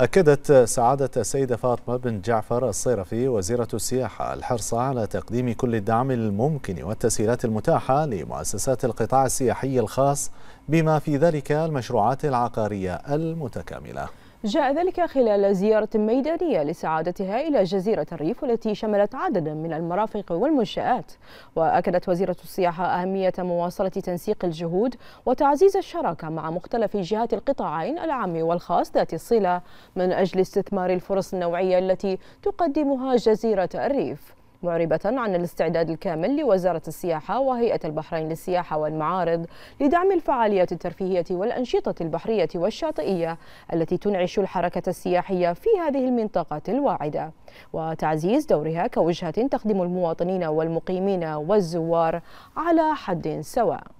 أكدت سعادة السيدة فاطمة بن جعفر الصيرفي وزيرة السياحة الحرص على تقديم كل الدعم الممكن والتسهيلات المتاحة لمؤسسات القطاع السياحي الخاص بما في ذلك المشروعات العقارية المتكاملة جاء ذلك خلال زيارة ميدانية لسعادتها إلى جزيرة الريف والتي شملت عددا من المرافق والمنشآت وأكدت وزيرة السياحة أهمية مواصلة تنسيق الجهود وتعزيز الشراكة مع مختلف جهات القطاعين العام والخاص ذات الصلة من أجل استثمار الفرص النوعية التي تقدمها جزيرة الريف معربة عن الاستعداد الكامل لوزارة السياحة وهيئة البحرين للسياحة والمعارض لدعم الفعاليات الترفيهية والأنشطة البحرية والشاطئية التي تنعش الحركة السياحية في هذه المنطقة الواعدة وتعزيز دورها كوجهة تخدم المواطنين والمقيمين والزوار على حد سواء